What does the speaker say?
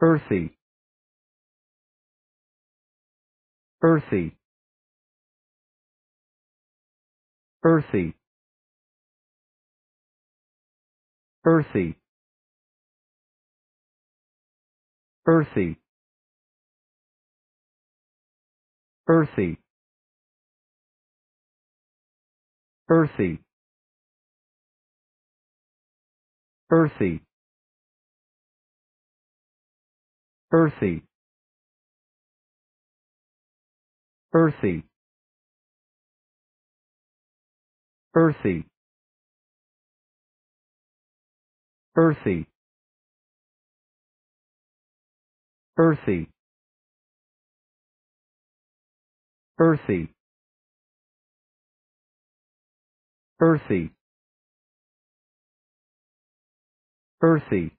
earthy earthy earthy earthy earthy earthy earthy earthy earthy earthy earthy earthy earthy earthy earthy earthy